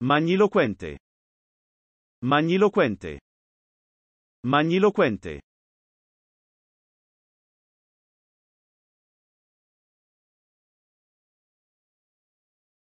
Magniloquente. Magniloquente. Magniloquente.